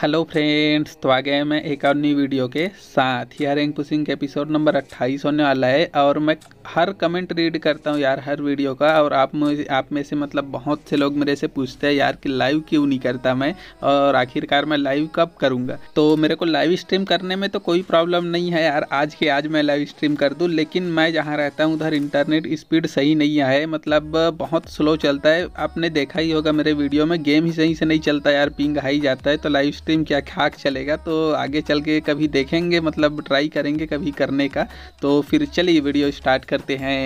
hello friends तो आ गए मैं एक और नई वीडियो के साथ यार रैंक पुशिंग के एपिसोड नंबर 28 होने वाला है और मैं हर कमेंट रीड करता हूँ यार हर वीडियो का और आप मुझे आप में से मतलब बहुत से लोग मेरे से पूछते हैं यार कि लाइव क्यों नहीं करता मैं और आखिरकार मैं लाइव कब करूँगा तो मेरे को लाइव स्ट्रीम करने में तो कोई प्रॉब्लम नहीं है यार आज के आज मैं लाइव स्ट्रीम कर दूँ लेकिन मैं जहाँ रहता हूँ उधर इंटरनेट स्पीड सही नहीं है मतलब बहुत स्लो चलता है आपने देखा ही होगा मेरे वीडियो में गेम ही सही से नहीं चलता यार पिंग हाई जाता है तो लाइव आइसक्रीम क्या खाक चलेगा तो आगे चल के कभी देखेंगे मतलब ट्राई करेंगे कभी करने का तो फिर चलिए वीडियो स्टार्ट करते हैं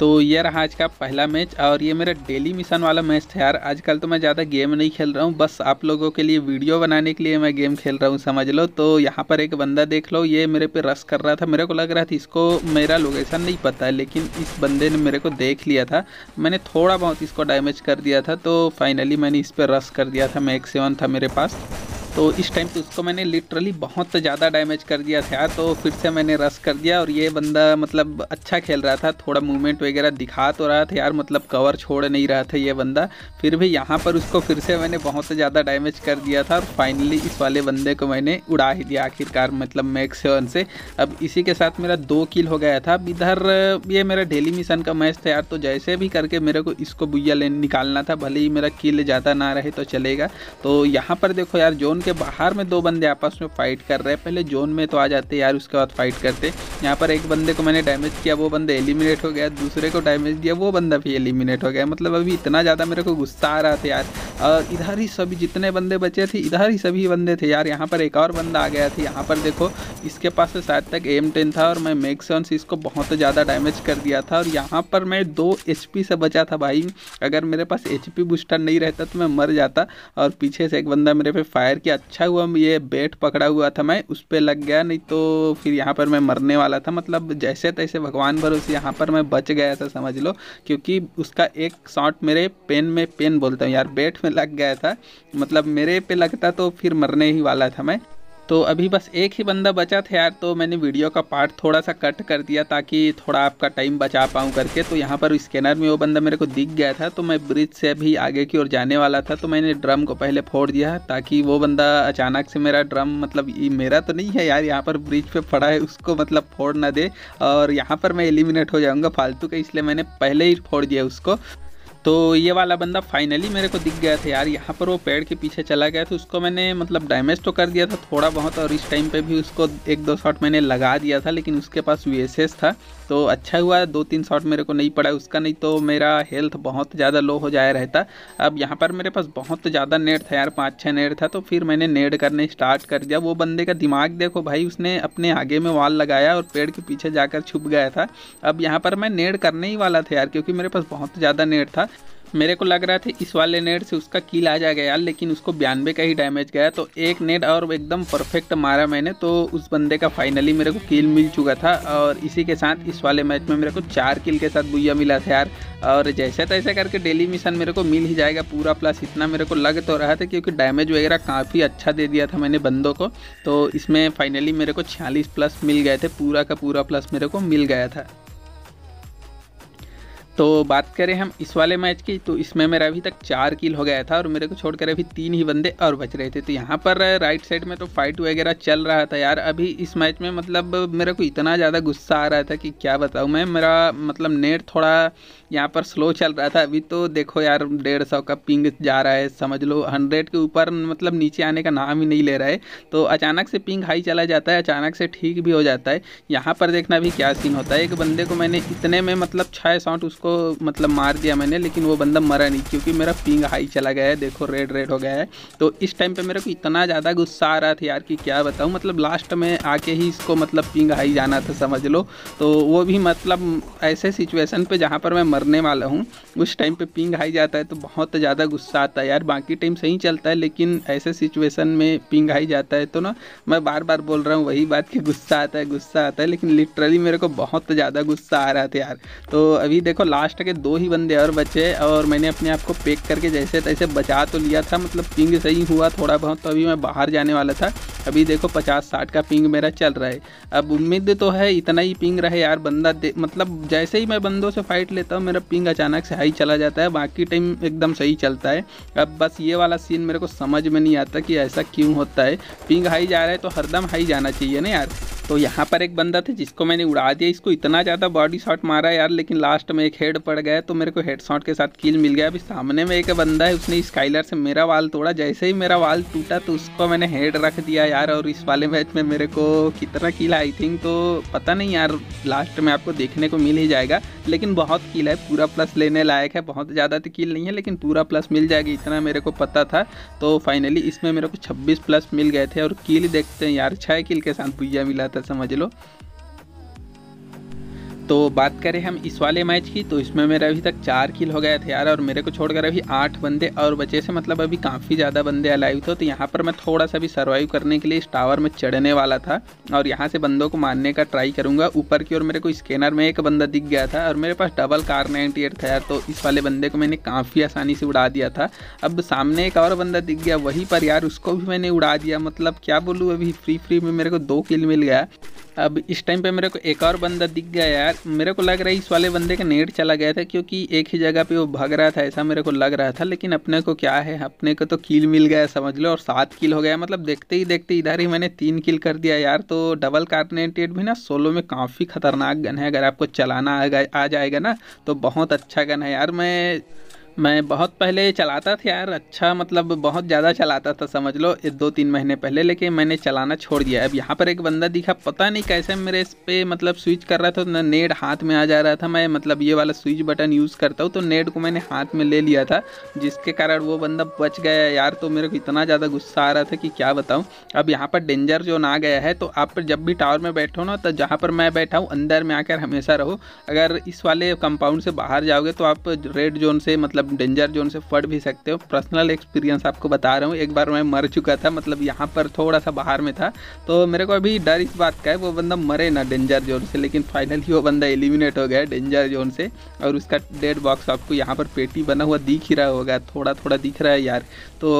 तो ये रहा आज का पहला मैच और ये मेरा डेली मिशन वाला मैच था यार आजकल तो मैं ज़्यादा गेम नहीं खेल रहा हूँ बस आप लोगों के लिए वीडियो बनाने के लिए मैं गेम खेल रहा हूँ समझ लो तो यहाँ पर एक बंदा देख लो ये मेरे पे रस कर रहा था मेरे को लग रहा था इसको मेरा लोकेशन नहीं पता है लेकिन इस बंदे ने मेरे को देख लिया था मैंने थोड़ा बहुत इसको डैमेज कर दिया था तो फाइनली मैंने इस पर रस कर दिया था मैक सेवन था मेरे पास तो इस टाइम पे उसको मैंने लिटरली बहुत ज़्यादा डैमेज कर दिया था तो फिर से मैंने रस कर दिया और ये बंदा मतलब अच्छा खेल रहा था थोड़ा मूवमेंट वगैरह दिखा तो रहा था यार मतलब कवर छोड़ नहीं रहा था ये बंदा फिर भी यहाँ पर उसको फिर से मैंने बहुत ज़्यादा डैमेज कर दिया था और फाइनली इस वाले बंदे को मैंने उड़ा ही दिया आखिरकार मतलब मैक सेवन से अब इसी के साथ मेरा दो किल हो गया था अब इधर ये मेरा डेली मिशन का मैच था यार तो जैसे भी करके मेरे को इसको बुइया निकालना था भले ही मेरा किल ज़्यादा ना रहे तो चलेगा तो यहाँ पर देखो यार जोन जोन के बाहर में दो बंदे आपस में फाइट कर रहे हैं पहले जोन में तो आ जाते यार उसके बाद फाइट करते यहाँ पर एक बंदे को मैंने डैमेज किया वो बंदा एलिमिनेट हो गया दूसरे को डैमेज दिया वो बंदा भी एलिमिनेट हो गया मतलब अभी इतना ज़्यादा मेरे को गुस्सा आ रहा था यार और इधर ही सभी जितने बंदे बचे थे इधर ही सभी बंदे थे यार यहाँ पर एक और बंदा आ गया था यहाँ पर देखो इसके पास से शायद तक एम टेन था और मैं मेक सेवन से इसको बहुत ज़्यादा डैमेज कर दिया था और यहाँ पर मैं दो एच से बचा था भाई अगर मेरे पास एच बूस्टर नहीं रहता तो मैं मर जाता और पीछे से एक बंदा मेरे पे फायर किया कि अच्छा हुआ ये बेट पकड़ा हुआ था मैं उस पर लग गया नहीं तो फिर यहाँ पर मैं मरने वाला था मतलब जैसे तैसे भगवान भरोसे यहाँ पर मैं बच गया था समझ लो क्योंकि उसका एक शॉट मेरे पेन में पेन बोलता हूँ यार बेट में लग गया था मतलब मेरे पे लगता तो फिर मरने ही वाला था मैं तो अभी बस एक ही बंदा बचा था यार तो मैंने वीडियो का पार्ट थोड़ा सा कट कर दिया ताकि थोड़ा आपका टाइम बचा पाऊँ करके तो यहाँ पर स्कैनर में वो बंदा मेरे को दिख गया था तो मैं ब्रिज से अभी आगे की ओर जाने वाला था तो मैंने ड्रम को पहले फोड़ दिया ताकि वो बंदा अचानक से मेरा ड्रम मतलब मेरा तो नहीं है यार यहाँ पर ब्रिज पर पड़ा है उसको मतलब फोड़ ना दे और यहाँ पर मैं एलिमिनेट हो जाऊँगा फालतू का इसलिए मैंने पहले ही फोड़ दिया उसको तो ये वाला बंदा फाइनली मेरे को दिख गया था यार यहाँ पर वो पेड़ के पीछे चला गया था उसको मैंने मतलब डैमेज तो कर दिया था थोड़ा बहुत और इस टाइम पे भी उसको एक दो शॉट मैंने लगा दिया था लेकिन उसके पास वी था तो अच्छा हुआ दो तीन शॉट मेरे को नहीं पड़ा उसका नहीं तो मेरा हेल्थ बहुत ज़्यादा लो हो जाया रहता अब यहाँ पर मेरे पास बहुत ज़्यादा नेट था यार पाँच छः नेट था तो फिर मैंने नेट करने स्टार्ट कर दिया वो बंदे का दिमाग देखो भाई उसने अपने आगे में वाल लगाया और पेड़ के पीछे जाकर छुप गया था अब यहाँ पर मैं नेट करने ही वाला था यार क्योंकि मेरे पास बहुत ज़्यादा नेट था मेरे को लग रहा था इस वाले नेट से उसका किल आ जा यार लेकिन उसको बयानबे का ही डैमेज गया तो एक नेट और एकदम परफेक्ट मारा मैंने तो उस बंदे का फाइनली मेरे को किल मिल चुका था और इसी के साथ इस वाले मैच में मेरे को चार किल के साथ भुया मिला था यार और जैसे तैसे करके डेली मिशन मेरे को मिल ही जाएगा पूरा प्लस इतना मेरे को लग तो रहा था क्योंकि डैमेज वगैरह काफ़ी अच्छा दे दिया था मैंने बंदों को तो इसमें फाइनली मेरे को छियालीस प्लस मिल गए थे पूरा का पूरा प्लस मेरे को मिल गया था तो बात करें हम इस वाले मैच की तो इसमें मेरा अभी तक चार किल हो गया था और मेरे को छोड़कर अभी तीन ही बंदे और बच रहे थे तो यहाँ पर राइट साइड में तो फाइट वगैरह चल रहा था यार अभी इस मैच में मतलब मेरे को इतना ज़्यादा गुस्सा आ रहा था कि क्या बताऊँ मैं मेरा मतलब नेट थोड़ा यहाँ पर स्लो चल रहा था अभी तो देखो यार डेढ़ सौ का पिंग जा रहा है समझ लो हंड्रेड के ऊपर मतलब नीचे आने का नाम ही नहीं ले रहा है तो अचानक से पिंग हाई चला जाता है अचानक से ठीक भी हो जाता है यहाँ पर देखना भी क्या सीन होता है एक बंदे को मैंने इतने में मतलब छः शॉट उसको मतलब मार दिया मैंने लेकिन वो बंदा मरा नहीं क्योंकि मेरा पिंग हाई चला गया है देखो रेड रेड हो गया है तो इस टाइम पे मेरे को इतना ज़्यादा गुस्सा आ रहा था यार कि क्या बताऊँ मतलब लास्ट में आके ही इसको मतलब पिंग हाई जाना था समझ लो तो वो भी मतलब ऐसे सिचुएसन पर जहाँ पर मैं मरने वाला हूँ उस टाइम पर पिंग हाई जाता है तो बहुत ज़्यादा गुस्सा आता है यार बाकी टाइम सही चलता है लेकिन ऐसे सिचुएसन में पिंग हाई जाता है तो ना मैं बार बार बोल रहा हूँ वही बात कि गुस्सा आता है गुस्सा आता है लेकिन लिटरली मेरे को बहुत ज़्यादा गुस्सा आ रहा था यार तो अभी देखो लास्ट के दो ही बंदे और बचे और मैंने अपने आप को पैक करके जैसे तैसे बचा तो लिया था मतलब पिंग सही हुआ थोड़ा बहुत तो अभी मैं बाहर जाने वाला था अभी देखो पचास साठ का पिंग मेरा चल रहा है अब उम्मीद तो है इतना ही पिंग रहे यार बंदा मतलब जैसे ही मैं बंदों से फाइट लेता हूँ मेरा पिंग अचानक से हाई चला जाता है बाकी टाइम एकदम सही चलता है अब बस ये वाला सीन मेरे को समझ में नहीं आता कि ऐसा क्यों होता है पिंग हाई जा रहा है तो हरदम हाई जाना चाहिए ना यार तो यहाँ पर एक बंदा था जिसको मैंने उड़ा दिया इसको इतना ज़्यादा बॉडी शॉट मारा यार लेकिन लास्ट में एक हेड पड़ गया तो मेरे को हेड शॉट के साथ किल मिल गया अभी सामने में एक बंदा है उसने स्काइलर से मेरा वाल तोड़ा जैसे ही मेरा वाल टूटा तो उसको मैंने हेड रख दिया यार और इस वाले मैच में मेरे को कितना किल आई थिंक तो पता नहीं यार लास्ट में आपको देखने को मिल ही जाएगा लेकिन बहुत किल है पूरा प्लस लेने लायक है बहुत ज़्यादा तो किल नहीं है लेकिन पूरा प्लस मिल जाएगी इतना मेरे को पता था तो फाइनली इसमें मेरे को छब्बीस प्लस मिल गए थे और किल देखते हैं यार छः किल के साथ भुया मिला था समझ लो तो बात करें हम इस वाले मैच की तो इसमें मेरा अभी तक चार किल हो गया थे यार और मेरे को छोड़कर अभी आठ बंदे और बचे से मतलब अभी काफ़ी ज़्यादा बंदे अलाइव थे तो यहाँ पर मैं थोड़ा सा भी सर्वाइव करने के लिए इस टावर में चढ़ने वाला था और यहाँ से बंदों को मारने का ट्राई करूँगा ऊपर की ओर मेरे को स्कैनर में एक बंदा दिख गया था और मेरे पास डबल कार नाइनटी था यार तो इस वाले बंदे को मैंने काफ़ी आसानी से उड़ा दिया था अब सामने एक और बंदा दिख गया वहीं पर यार उसको भी मैंने उड़ा दिया मतलब क्या बोलूँ अभी फ्री फ्री में मेरे को दो किल मिल गया अब इस टाइम पे मेरे को एक और बंदा दिख गया यार मेरे को लग रहा है इस वाले बंदे का नेट चला गया था क्योंकि एक ही जगह पे वो भाग रहा था ऐसा मेरे को लग रहा था लेकिन अपने को क्या है अपने को तो किल मिल गया समझ लो और सात किल हो गया मतलब देखते ही देखते इधर ही मैंने तीन किल कर दिया यार तो डबल कार्नेटेड भी ना सोलो में काफ़ी खतरनाक गन है अगर आपको चलाना आ, आ जाएगा ना तो बहुत अच्छा गन है यार मैं मैं बहुत पहले चलाता था यार अच्छा मतलब बहुत ज़्यादा चलाता था समझ लो एक दो तीन महीने पहले लेकिन मैंने चलाना छोड़ दिया अब यहाँ पर एक बंदा दिखा पता नहीं कैसे मेरे इस पर मतलब स्विच कर रहा था नेट हाथ में आ जा रहा था मैं मतलब ये वाला स्विच बटन यूज़ करता हूँ तो नेट को मैंने हाथ में ले लिया था जिसके कारण वो बंदा बच गया यार तो मेरे को इतना ज़्यादा गुस्सा आ रहा था कि क्या बताऊँ अब यहाँ पर डेंजर जोन आ गया है तो आप जब भी टावर में बैठो ना तो जहाँ पर मैं बैठा हूँ अंदर में आकर हमेशा रहो अगर इस वाले कंपाउंड से बाहर जाओगे तो आप रेड जोन से मतलब डेंजर जोन से फट भी सकते हो पर्सनल एक्सपीरियंस आपको बता रहा हूँ एक बार मैं मर चुका था मतलब यहाँ पर थोड़ा सा बाहर में था तो मेरे को अभी डर इस बात का है वो बंदा मरे ना डेंजर जोन से लेकिन फाइनली वो बंदा एलिमिनेट हो गया डेंजर जोन से और उसका डेड बॉक्स आपको यहाँ पर पेटी बना हुआ दिख ही रहा होगा थोड़ा थोड़ा दिख रहा है यार तो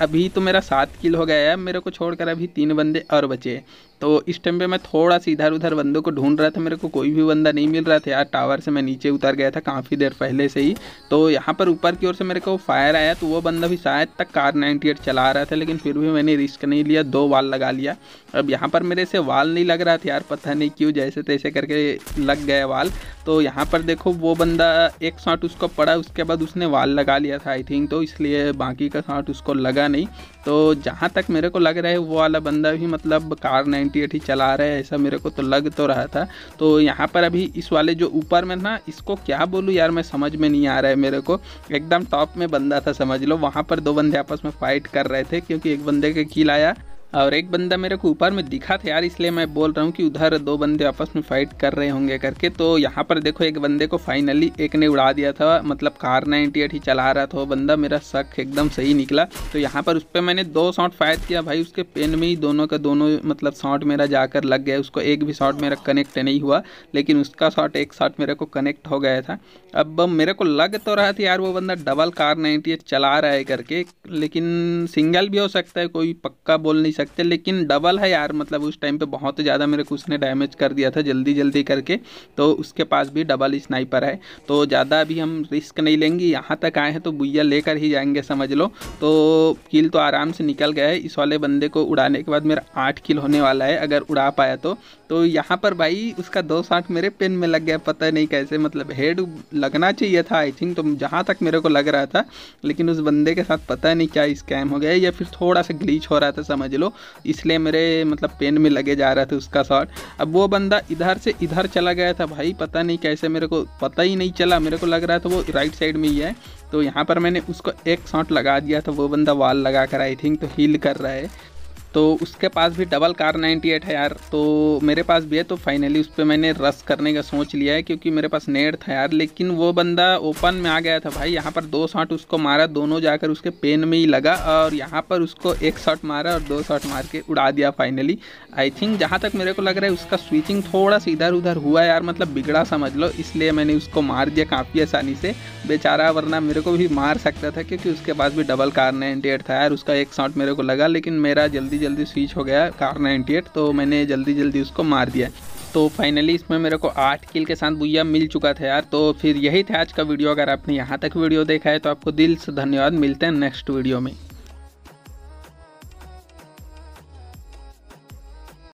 अभी तो मेरा सात किल हो गया है मेरे को छोड़कर अभी तीन बंदे और बचे हैं तो इस टाइम पे मैं थोड़ा सा इधर उधर बंदों को ढूंढ रहा था मेरे को कोई भी बंदा नहीं मिल रहा था यार टावर से मैं नीचे उतर गया था काफ़ी देर पहले से ही तो यहाँ पर ऊपर की ओर से मेरे को फायर आया तो वो बंदा भी शायद तक कार नाइन्टी एट चला रहा था लेकिन फिर भी मैंने रिस्क नहीं लिया दो वाल लगा लिया अब यहाँ पर मेरे से वाल नहीं लग रहा था यार पता नहीं क्यों जैसे तैसे करके लग गए वाल तो यहाँ पर देखो वो बंदा एक शॉट उसको पड़ा उसके बाद उसने वाल लगा लिया था आई थिंक तो इसलिए बाकी का शॉट उसको लगा नहीं तो जहाँ तक मेरे को लग रहा है वो वाला बंदा भी मतलब कार नाइन्टी एट ही चला रहा है ऐसा मेरे को तो लग तो रहा था तो यहाँ पर अभी इस वाले जो ऊपर में ना इसको क्या बोलूँ यार मैं समझ में नहीं आ रहा है मेरे को एकदम टॉप में बंदा था समझ लो वहाँ पर दो बंदे आपस में फ़ाइट कर रहे थे क्योंकि एक बंदे के किल आया और एक बंदा मेरे को ऊपर में दिखा था यार इसलिए मैं बोल रहा हूँ कि उधर दो बंदे आपस में फाइट कर रहे होंगे करके तो यहाँ पर देखो एक बंदे को फाइनली एक ने उड़ा दिया था मतलब कार नाइनटी एट ही चला रहा था वो बंदा मेरा शक एकदम सही निकला तो यहाँ पर उस पर मैंने दो शॉट फायर किया भाई उसके पेन में ही दोनों का दोनों मतलब शॉट मेरा जाकर लग गया उसको एक भी शॉट मेरा कनेक्ट नहीं हुआ लेकिन उसका शॉट एक शॉट मेरे को कनेक्ट हो गया था अब मेरे को लग तो रहा था यार वो बंदा डबल कार नाइनटी चला रहा है करके लेकिन सिंगल भी हो सकता है कोई पक्का बोल नहीं सकता सकते लेकिन डबल है यार मतलब उस टाइम पे बहुत ज़्यादा मेरे को उसने डैमेज कर दिया था जल्दी जल्दी करके तो उसके पास भी डबल स्नाइपर है तो ज़्यादा अभी हम रिस्क नहीं लेंगे यहाँ तक आए हैं तो बुइया लेकर ही जाएंगे समझ लो तो किल तो आराम से निकल गया है इस वाले बंदे को उड़ाने के बाद मेरा आठ किल होने वाला है अगर उड़ा पाया तो तो यहाँ पर भाई उसका दो साठ मेरे पेन में लग गया पता नहीं कैसे मतलब हेड लगना चाहिए था आई थिंक तो जहाँ तक मेरे को लग रहा था लेकिन उस बंदे के साथ पता नहीं क्या स्कैम हो गया या फिर थोड़ा सा ग्लीच हो रहा था समझ लो लो इसलिए मेरे मतलब पेन में लगे जा रहा था उसका शॉट अब वो बंदा इधर से इधर चला गया था भाई पता नहीं कैसे मेरे को पता ही नहीं चला मेरे को लग रहा था वो राइट साइड में ही है तो यहाँ पर मैंने उसको एक शॉट लगा दिया था वो बंदा वाल लगा कर आई थिंक तो हील कर रहा है तो उसके पास भी डबल कार 98 है यार तो मेरे पास भी है तो फाइनली उस पर मैंने रस करने का सोच लिया है क्योंकि मेरे पास नेट था यार लेकिन वो बंदा ओपन में आ गया था भाई यहाँ पर दो शॉट उसको मारा दोनों जाकर उसके पेन में ही लगा और यहाँ पर उसको एक शॉट मारा और दो शॉट मार के उड़ा दिया फाइनली आई थिंक जहाँ तक मेरे को लग रहा है उसका स्विचिंग थोड़ा सा इधर उधर हुआ यार मतलब बिगड़ा समझ लो इसलिए मैंने उसको मार दिया काफ़ी आसानी से बेचारा वरना मेरे को भी मार सकता था क्योंकि उसके पास भी डबल कार नाइनटी था यार उसका एक शॉट मेरे को लगा लेकिन मेरा जल्दी जल्दी स्विच हो गया कार 98 तो मैंने जल्दी जल्दी उसको मार दिया तो फाइनली इसमें मेरे को आठ किल के साथ भुया मिल चुका था यार तो फिर यही था आज का वीडियो अगर आपने यहाँ तक वीडियो देखा है तो आपको दिल से धन्यवाद मिलते हैं नेक्स्ट वीडियो में